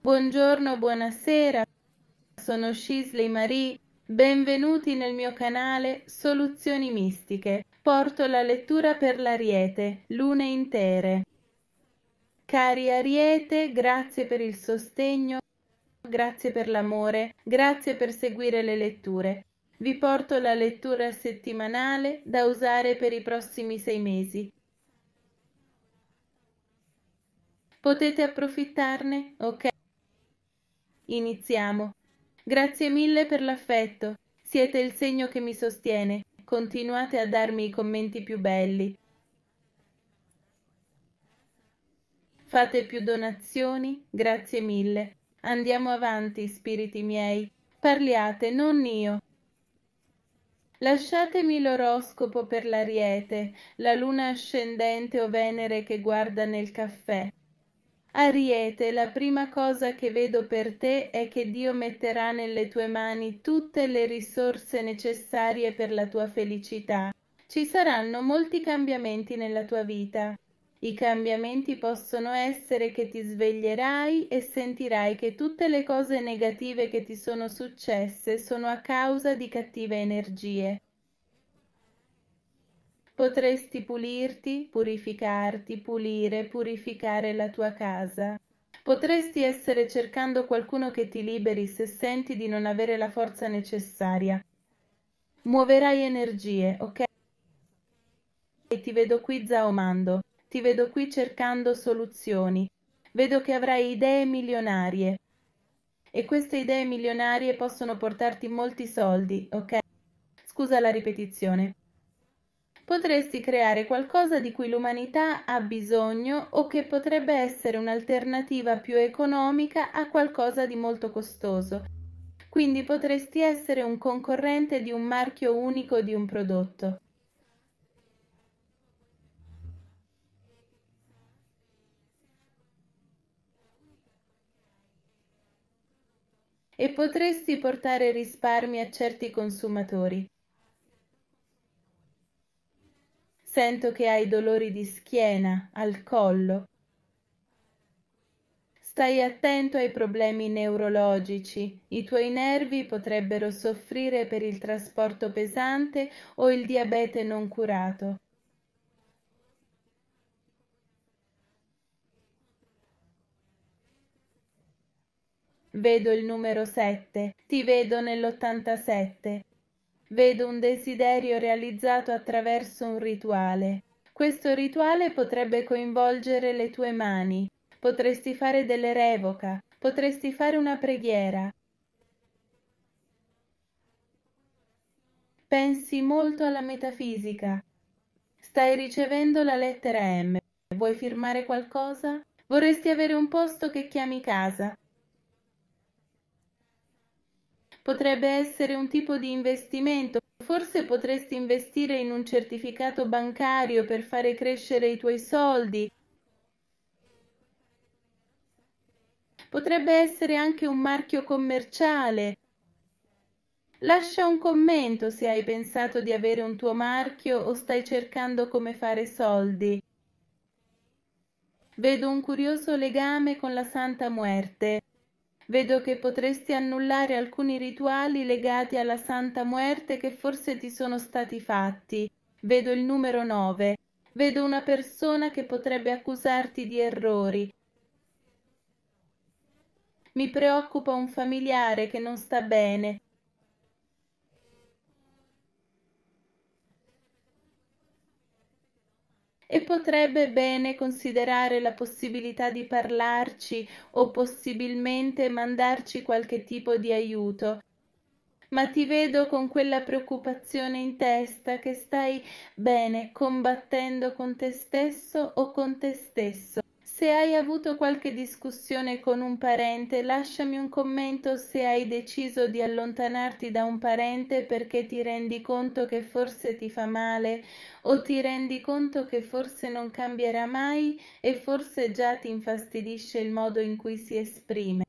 Buongiorno, buonasera, sono Shisley Marie, benvenuti nel mio canale Soluzioni Mistiche. Porto la lettura per l'Ariete, lune intere. Cari Ariete, grazie per il sostegno, grazie per l'amore, grazie per seguire le letture. Vi porto la lettura settimanale da usare per i prossimi sei mesi. Potete approfittarne? Ok. Iniziamo. Grazie mille per l'affetto. Siete il segno che mi sostiene. Continuate a darmi i commenti più belli. Fate più donazioni. Grazie mille. Andiamo avanti, spiriti miei. Parliate, non io. Lasciatemi l'oroscopo per l'ariete, la luna ascendente o Venere che guarda nel caffè. Ariete, la prima cosa che vedo per te è che Dio metterà nelle tue mani tutte le risorse necessarie per la tua felicità. Ci saranno molti cambiamenti nella tua vita. I cambiamenti possono essere che ti sveglierai e sentirai che tutte le cose negative che ti sono successe sono a causa di cattive energie. Potresti pulirti, purificarti, pulire, purificare la tua casa. Potresti essere cercando qualcuno che ti liberi se senti di non avere la forza necessaria. Muoverai energie, ok? E ti vedo qui zaomando, ti vedo qui cercando soluzioni. Vedo che avrai idee milionarie. E queste idee milionarie possono portarti molti soldi, ok? Scusa la ripetizione potresti creare qualcosa di cui l'umanità ha bisogno o che potrebbe essere un'alternativa più economica a qualcosa di molto costoso. Quindi potresti essere un concorrente di un marchio unico di un prodotto. E potresti portare risparmi a certi consumatori. Sento che hai dolori di schiena, al collo. Stai attento ai problemi neurologici. I tuoi nervi potrebbero soffrire per il trasporto pesante o il diabete non curato. Vedo il numero 7, ti vedo nell'87. Vedo un desiderio realizzato attraverso un rituale. Questo rituale potrebbe coinvolgere le tue mani, potresti fare delle revoca, potresti fare una preghiera. Pensi molto alla metafisica. Stai ricevendo la lettera M. Vuoi firmare qualcosa? Vorresti avere un posto che chiami casa. Potrebbe essere un tipo di investimento. Forse potresti investire in un certificato bancario per fare crescere i tuoi soldi. Potrebbe essere anche un marchio commerciale. Lascia un commento se hai pensato di avere un tuo marchio o stai cercando come fare soldi. Vedo un curioso legame con la Santa Muerte. Vedo che potresti annullare alcuni rituali legati alla Santa Muerte che forse ti sono stati fatti. Vedo il numero 9. Vedo una persona che potrebbe accusarti di errori. Mi preoccupa un familiare che non sta bene. e potrebbe bene considerare la possibilità di parlarci o possibilmente mandarci qualche tipo di aiuto. Ma ti vedo con quella preoccupazione in testa che stai bene combattendo con te stesso o con te stesso. Se hai avuto qualche discussione con un parente, lasciami un commento se hai deciso di allontanarti da un parente perché ti rendi conto che forse ti fa male o ti rendi conto che forse non cambierà mai e forse già ti infastidisce il modo in cui si esprime.